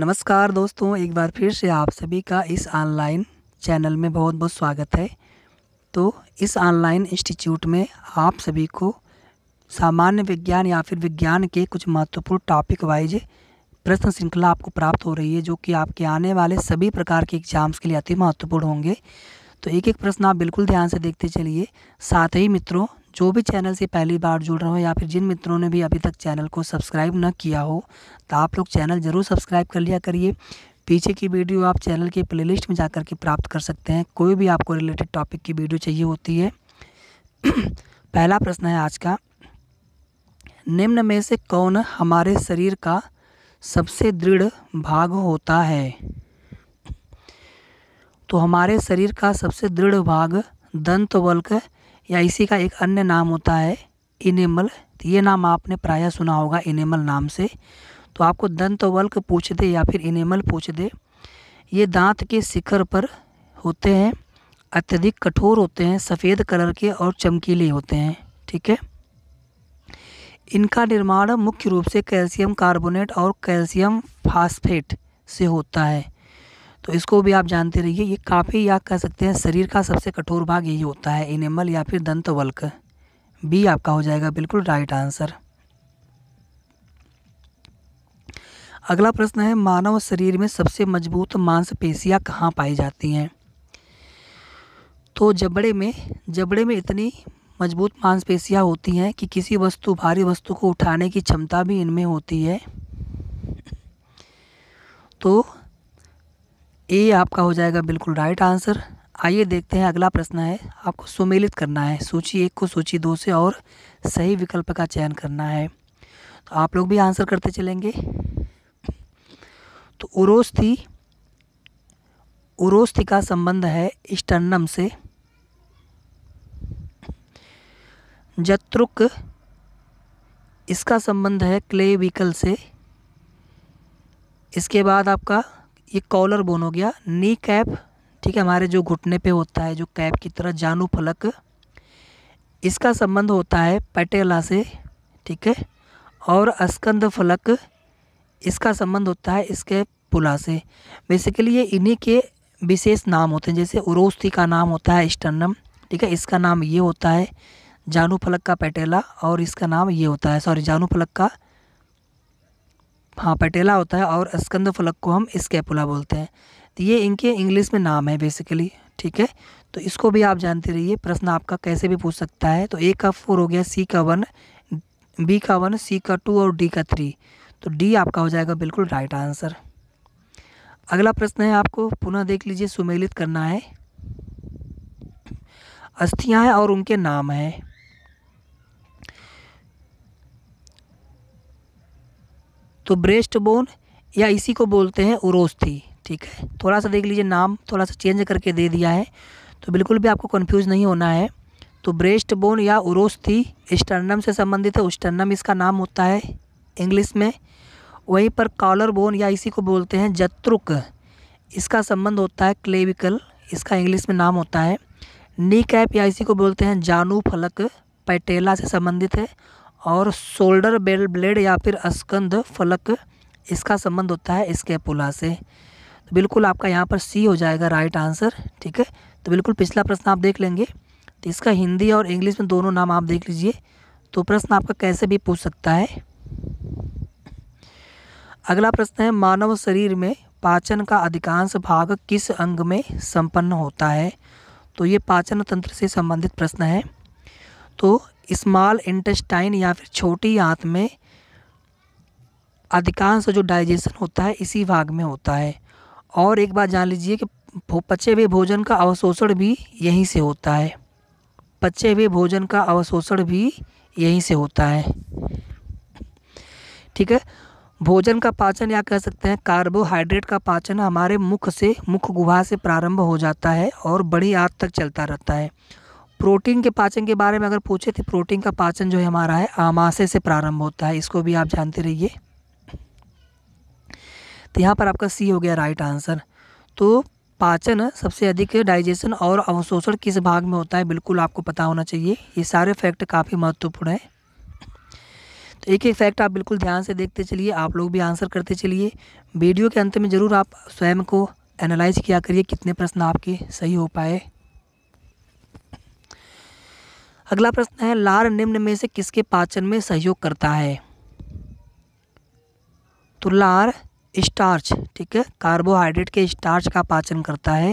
नमस्कार दोस्तों एक बार फिर से आप सभी का इस ऑनलाइन चैनल में बहुत बहुत स्वागत है तो इस ऑनलाइन इंस्टीट्यूट में आप सभी को सामान्य विज्ञान या फिर विज्ञान के कुछ महत्वपूर्ण टॉपिक वाइज प्रश्न श्रृंखला आपको प्राप्त हो रही है जो कि आपके आने वाले सभी प्रकार के एग्जाम्स के लिए अति महत्वपूर्ण होंगे तो एक एक प्रश्न आप बिल्कुल ध्यान से देखते चलिए साथ ही मित्रों जो भी चैनल से पहली बार जुड़ रहे हो या फिर जिन मित्रों ने भी अभी तक चैनल को सब्सक्राइब न किया हो तो आप लोग चैनल ज़रूर सब्सक्राइब कर लिया करिए पीछे की वीडियो आप चैनल के प्लेलिस्ट में जा के प्राप्त कर सकते हैं कोई भी आपको रिलेटेड टॉपिक की वीडियो चाहिए होती है पहला प्रश्न है आज का निम्न में से कौन हमारे शरीर का सबसे दृढ़ भाग होता है तो हमारे शरीर का सबसे दृढ़ भाग दंत या इसी का एक अन्य नाम होता है इनेमल तो ये नाम आपने प्रायः सुना होगा इनेमल नाम से तो आपको दंतवल्क पूछ दे या फिर इनेमल पूछ दे ये दांत के शिखर पर होते हैं अत्यधिक कठोर होते हैं सफ़ेद कलर के और चमकीले होते हैं ठीक है इनका निर्माण मुख्य रूप से कैल्शियम कार्बोनेट और कैल्शियम फास्फेट से होता है तो इसको भी आप जानते रहिए ये काफ़ी या कह सकते हैं शरीर का सबसे कठोर भाग यही होता है इनेमल या फिर दंत वल्क बी आपका हो जाएगा बिल्कुल राइट आंसर अगला प्रश्न है मानव शरीर में सबसे मजबूत मांसपेशियाँ कहाँ पाई जाती हैं तो जबड़े में जबड़े में इतनी मजबूत मांसपेशियाँ होती हैं कि किसी वस्तु भारी वस्तु को उठाने की क्षमता भी इनमें होती है तो ए आपका हो जाएगा बिल्कुल राइट आंसर आइए देखते हैं अगला प्रश्न है आपको सुमेलित करना है सूची एक को सूची दो से और सही विकल्प का चयन करना है तो आप लोग भी आंसर करते चलेंगे तो उरोस्थी उरोस्थी का संबंध है स्टर्नम से जत्रुक इसका संबंध है क्लेविकल से इसके बाद आपका ये कॉलर बोन हो गया नी कैप ठीक है हमारे जो घुटने पे होता है जो कैप की तरह जानू फलक इसका संबंध होता है पटेला से ठीक है और अस्कंद फलक इसका संबंध होता है इसके पुला से बेसिकली ये इन्हीं के विशेष नाम होते हैं जैसे उरोस्थी का नाम होता है स्टर्नम ठीक है इसका नाम ये होता है जानू फलक का पटेला और इसका नाम ये होता है सॉरी जानू फलक का हाँ पटेला होता है और स्कंद फलक को हम स्केपुला बोलते हैं तो ये इनके इंग्लिश में नाम है बेसिकली ठीक है तो इसको भी आप जानते रहिए प्रश्न आपका कैसे भी पूछ सकता है तो ए का फोर हो गया सी का वन बी का वन सी का टू और डी का थ्री तो डी आपका हो जाएगा बिल्कुल राइट आंसर अगला प्रश्न है आपको पुनः देख लीजिए सुमेलित करना है अस्थियाँ हैं और उनके नाम हैं तो ब्रेस्ट बोन या इसी को बोलते हैं उरोस्थी ठीक है थोड़ा सा देख लीजिए नाम थोड़ा सा चेंज करके दे दिया है तो बिल्कुल भी आपको कन्फ्यूज़ नहीं होना है तो ब्रेस्ट बोन या उरोस्थी स्टर्नम से संबंधित है उस्टर्नम इसका नाम होता है इंग्लिश में वहीं पर कॉलर बोन या इसी को बोलते हैं जत्रुक इसका संबंध होता है क्लेविकल इसका इंग्लिश में नाम होता है नी कैप या इसी को बोलते हैं जानू फलक पैटेला से संबंधित है और शोल्डर बेल ब्लेड या फिर स्कंद फलक इसका संबंध होता है स्केपुला से तो बिल्कुल आपका यहाँ पर सी हो जाएगा राइट आंसर ठीक है तो बिल्कुल पिछला प्रश्न आप देख लेंगे तो इसका हिंदी और इंग्लिश में दोनों नाम आप देख लीजिए तो प्रश्न आपका कैसे भी पूछ सकता है अगला प्रश्न है मानव शरीर में पाचन का अधिकांश भाग किस अंग में संपन्न होता है तो ये पाचन तंत्र से संबंधित प्रश्न है तो स्मॉल इंटेस्टाइन या फिर छोटी आंत में अधिकांश जो डाइजेशन होता है इसी भाग में होता है और एक बात जान लीजिए कि पचे हुए भोजन का अवशोषण भी यहीं से होता है पचे हुए भोजन का अवशोषण भी यहीं से होता है ठीक है भोजन का पाचन या कह सकते हैं कार्बोहाइड्रेट का पाचन हमारे मुख से मुख गुहा से प्रारंभ हो जाता है और बड़ी आंत तक चलता रहता है प्रोटीन के पाचन के बारे में अगर पूछे तो प्रोटीन का पाचन जो है हमारा है आमाशय से प्रारंभ होता है इसको भी आप जानते रहिए तो यहाँ पर आपका सी हो गया राइट आंसर तो पाचन सबसे अधिक डाइजेशन और अवशोषण किस भाग में होता है बिल्कुल आपको पता होना चाहिए ये सारे फैक्ट काफ़ी महत्वपूर्ण हैं तो एक एक फैक्ट आप बिल्कुल ध्यान से देखते चलिए आप लोग भी आंसर करते चलिए वीडियो के अंत में ज़रूर आप स्वयं को एनालाइज किया करिए कितने प्रश्न आपके सही हो पाए अगला प्रश्न है लार निम्न में से किसके पाचन में सहयोग करता है तो लार स्टार्च ठीक है कार्बोहाइड्रेट के स्टार्च का पाचन करता है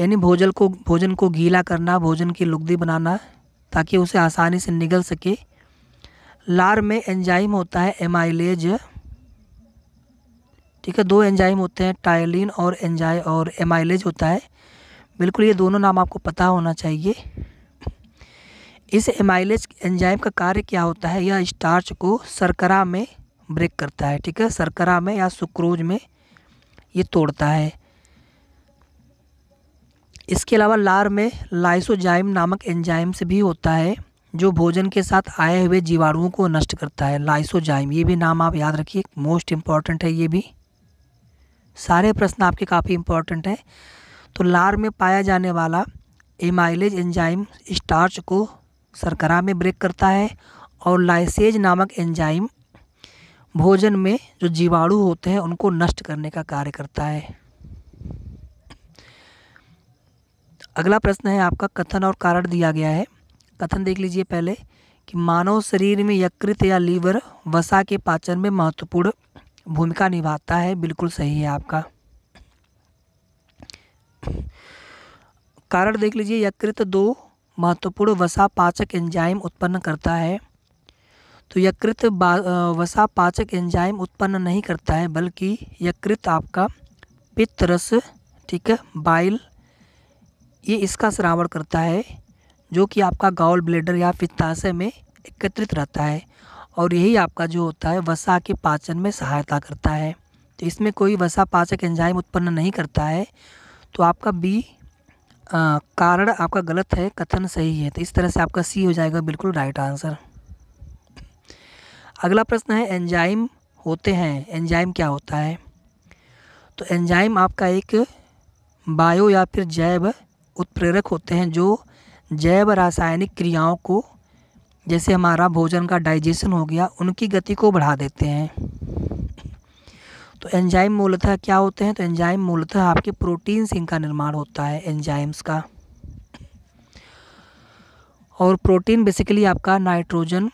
यानी भोजन को भोजन को गीला करना भोजन की लुगदी बनाना ताकि उसे आसानी से निगल सके लार में एंजाइम होता है एमाइलेज ठीक है दो एंजाइम होते हैं टाइलिन और एंजाइ और एमाइलेज होता है बिल्कुल ये दोनों नाम आपको पता होना चाहिए इस एमाइलेज एंजाइम का कार्य क्या होता है यह स्टार्च को सरकरा में ब्रेक करता है ठीक है सरकरा में या सुक्रोज में ये तोड़ता है इसके अलावा लार में लाइसोजाइम नामक एंजाइम से भी होता है जो भोजन के साथ आए हुए जीवाणुओं को नष्ट करता है लाइसोजाइम ये भी नाम आप याद रखिए मोस्ट इम्पॉर्टेंट है ये भी सारे प्रश्न आपके काफ़ी इम्पॉर्टेंट हैं तो लार में पाया जाने वाला एमाइलेज एंजाइम स्टार्च को सरकरा में ब्रेक करता है और लाइसेज नामक एंजाइम भोजन में जो जीवाणु होते हैं उनको नष्ट करने का कार्य करता है अगला प्रश्न है आपका कथन और कारण दिया गया है कथन देख लीजिए पहले कि मानव शरीर में यकृत या लीवर वसा के पाचन में महत्वपूर्ण भूमिका निभाता है बिल्कुल सही है आपका कारण देख लीजिए यकृत दो महत्वपूर्ण वसा पाचक एंजाइम उत्पन्न करता है तो यकृत वसा पाचक एंजाइम उत्पन्न नहीं करता है बल्कि यकृत आपका पित्त रस ठीक है बाइल ये इसका श्रावण करता है जो कि आपका गाउल ब्लेडर या पित्ताशय में एकत्रित रहता है और यही आपका जो होता है वसा के पाचन में सहायता करता है तो इसमें कोई वसा पाचक एंजाइम उत्पन्न नहीं करता है तो आपका बी कारण आपका गलत है कथन सही है तो इस तरह से आपका सी हो जाएगा बिल्कुल राइट आंसर अगला प्रश्न है एंजाइम होते हैं एंजाइम क्या होता है तो एंजाइम आपका एक बायो या फिर जैव उत्प्रेरक होते हैं जो जैव रासायनिक क्रियाओं को जैसे हमारा भोजन का डाइजेशन हो गया उनकी गति को बढ़ा देते हैं तो एंजाइम मूलतः क्या होते हैं तो एंजाइम मूलतः आपके प्रोटीन सिंह इनका निर्माण होता है एंजाइम्स का और प्रोटीन बेसिकली आपका नाइट्रोजन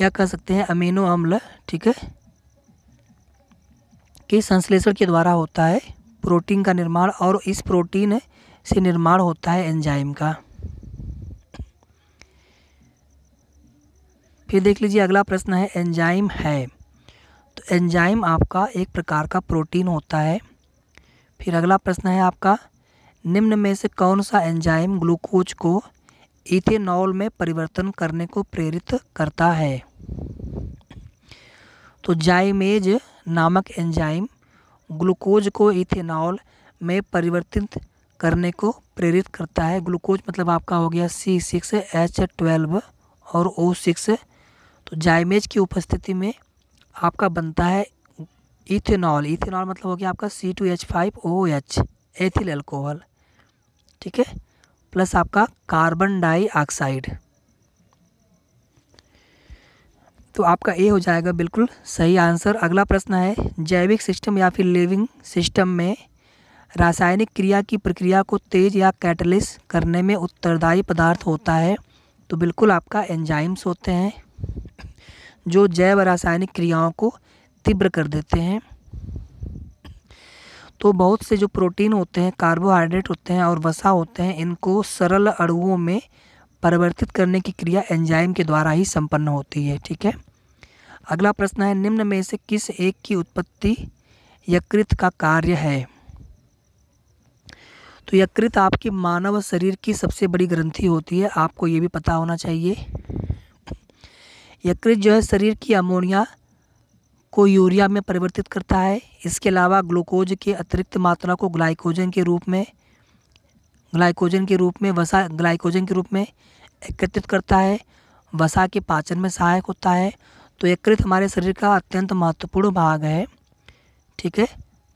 या कह सकते हैं अमीनो अम्ल ठीक है के संश्लेषण के द्वारा होता है प्रोटीन का निर्माण और इस प्रोटीन से निर्माण होता है एंजाइम का फिर देख लीजिए अगला प्रश्न है एंजाइम है एंजाइम आपका एक प्रकार का प्रोटीन होता है फिर अगला प्रश्न है आपका निम्न में से कौन सा एंजाइम ग्लूकोज को इथेनॉल में परिवर्तन करने को प्रेरित करता है तो जाइमेज नामक एंजाइम ग्लूकोज को इथेनॉल में परिवर्तित करने को प्रेरित करता है ग्लूकोज मतलब आपका हो गया सी सिक्स एच ट्वेल्व और ओ सिक्स तो जाइमेज की उपस्थिति में आपका बनता है इथेनॉल इथेनॉल मतलब हो गया आपका C two H five O H ethyl alcohol ठीक है प्लस आपका कार्बन डाइऑक्साइड तो आपका ए हो जाएगा बिल्कुल सही आंसर अगला प्रश्न है जैविक सिस्टम या फिर लिविंग सिस्टम में रासायनिक क्रिया की प्रक्रिया को तेज या कैटलिस करने में उत्तरदायी पदार्थ होता है तो बिल्कुल आपका एंजाइम्स होते हैं जो जैव रासायनिक क्रियाओं को तीव्र कर देते हैं तो बहुत से जो प्रोटीन होते हैं कार्बोहाइड्रेट होते हैं और वसा होते हैं इनको सरल अड़ुओं में परिवर्तित करने की क्रिया एंजाइम के द्वारा ही संपन्न होती है ठीक है अगला प्रश्न है निम्न में से किस एक की उत्पत्ति यकृत का कार्य है तो यकृत आपकी मानव शरीर की सबसे बड़ी ग्रंथि होती है आपको ये भी पता होना चाहिए यकृत जो है शरीर की अमोनिया को यूरिया में परिवर्तित करता है इसके अलावा ग्लूकोज के अतिरिक्त मात्रा को ग्लाइकोजन के रूप में ग्लाइकोजन के रूप में वसा ग्लाइकोजन के रूप में एकत्रित करता है वसा के पाचन में सहायक होता है तो यकृत हमारे शरीर का अत्यंत महत्वपूर्ण भाग है ठीक है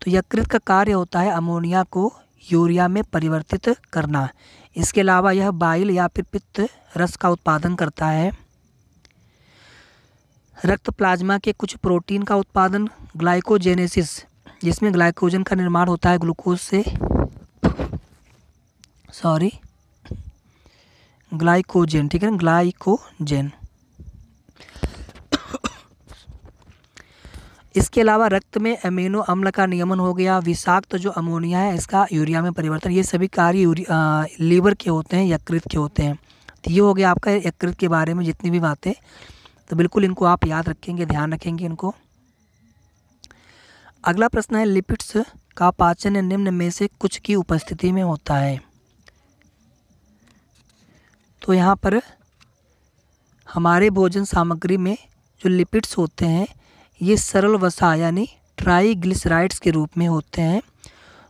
तो यकृत का कार्य होता है अमोनिया को यूरिया में परिवर्तित करना इसके अलावा यह बाइल या फिर पित्त रस का उत्पादन करता है रक्त प्लाज्मा के कुछ प्रोटीन का उत्पादन ग्लाइकोजेनेसिस जिसमें ग्लाइकोजन का निर्माण होता है ग्लूकोज से सॉरी ग्लाइकोजेन ठीक है ना ग्लाइकोजेन इसके अलावा रक्त में अमीनो अम्ल का नियमन हो गया विषाक्त तो जो अमोनिया है इसका यूरिया में परिवर्तन ये सभी कार्य लीवर के होते हैं यकृत के होते हैं तो ये हो गया आपका यकृत के बारे में जितनी भी बातें तो बिल्कुल इनको आप याद रखेंगे ध्यान रखेंगे इनको अगला प्रश्न है लिपिड्स का पाचन निम्न में से कुछ की उपस्थिति में होता है तो यहाँ पर हमारे भोजन सामग्री में जो लिपिड्स होते हैं ये सरल वसा यानी ट्राईग्लिसराइड्स के रूप में होते हैं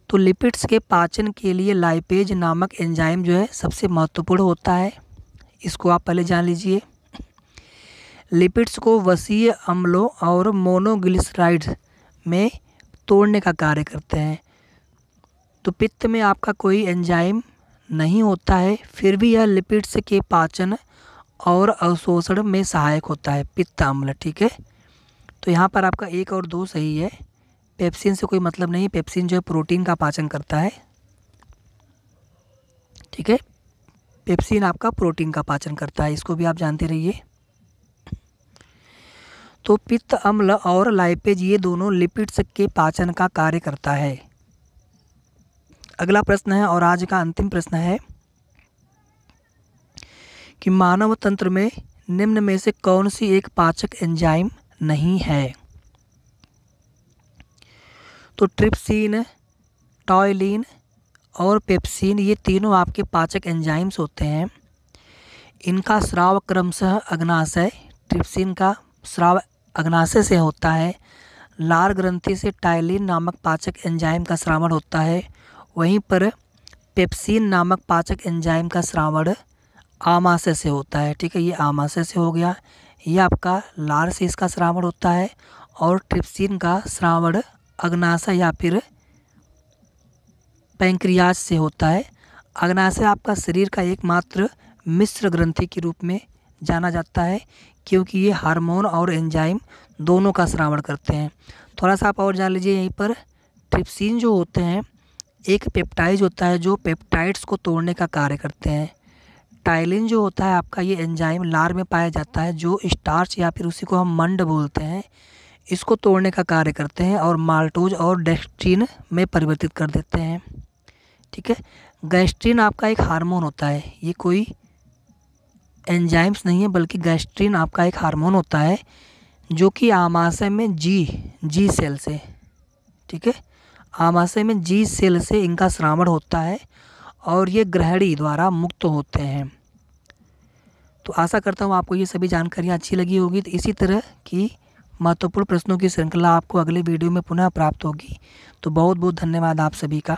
तो लिपिड्स के पाचन के लिए लाइपेज नामक एंजाइम जो है सबसे महत्वपूर्ण होता है इसको आप पहले जान लीजिए लिपिड्स को वसीय अम्लों और मोनोग्लिसराइड्स में तोड़ने का कार्य करते हैं तो पित्त में आपका कोई एंजाइम नहीं होता है फिर भी यह लिपिड्स के पाचन और अवशोषण में सहायक होता है पित्त अम्ल ठीक है तो यहाँ पर आपका एक और दो सही है पेप्सिन से कोई मतलब नहीं पेप्सिन जो है प्रोटीन का पाचन करता है ठीक है पेप्सिन आपका प्रोटीन का पाचन करता है इसको भी आप जानते रहिए तो पित्त अम्ल और लाइपेज ये दोनों लिपिड्स के पाचन का कार्य करता है अगला प्रश्न है और आज का अंतिम प्रश्न है कि मानव तंत्र में निम्न में से कौन सी एक पाचक एंजाइम नहीं है तो ट्रिप्सिन टॉयलिन और पेप्सिन ये तीनों आपके पाचक एंजाइम्स होते हैं इनका श्राव क्रमशः अग्नाशय ट्रिप्सिन का श्राव अग्नाशय से होता है लार ग्रंथि से टाइलिन नामक पाचक एंजाइम का श्रावण होता है वहीं पर पेप्सिन नामक पाचक एंजाइम का श्रावण आमाशय से होता है ठीक है ये आमाशय से हो गया ये आपका लार से इसका श्रावण होता है और ट्रिप्सिन का श्रावण अग्नाशय या फिर पैंक्रियाज से होता है अग्नाशय आपका शरीर का एकमात्र मिश्र ग्रंथि के रूप में जाना जाता है क्योंकि ये हार्मोन और एंजाइम दोनों का श्रावण करते हैं थोड़ा सा आप और जान लीजिए यहीं पर ट्रिप्सिन जो होते हैं एक पेप्टाइज होता है जो पेप्टाइड्स को तोड़ने का कार्य करते हैं टाइलिन जो होता है आपका ये एंजाइम लार में पाया जाता है जो स्टार्च या फिर उसी को हम मंड बोलते हैं इसको तोड़ने का कार्य करते हैं और माल्टोज और डेस्ट्रीन में परिवर्तित कर देते हैं ठीक है गैस्ट्रीन आपका एक हार्मोन होता है ये कोई एंजाइम्स नहीं है बल्कि गैस्ट्रिन आपका एक हार्मोन होता है जो कि आमाशय में जी जी सेल से ठीक है आमाशय में जी सेल से इनका श्रावण होता है और ये ग्रहणी द्वारा मुक्त होते हैं तो आशा करता हूँ आपको ये सभी जानकारियाँ अच्छी लगी होगी तो इसी तरह की महत्वपूर्ण प्रश्नों की श्रृंखला आपको अगले वीडियो में पुनः प्राप्त होगी तो बहुत बहुत धन्यवाद आप सभी का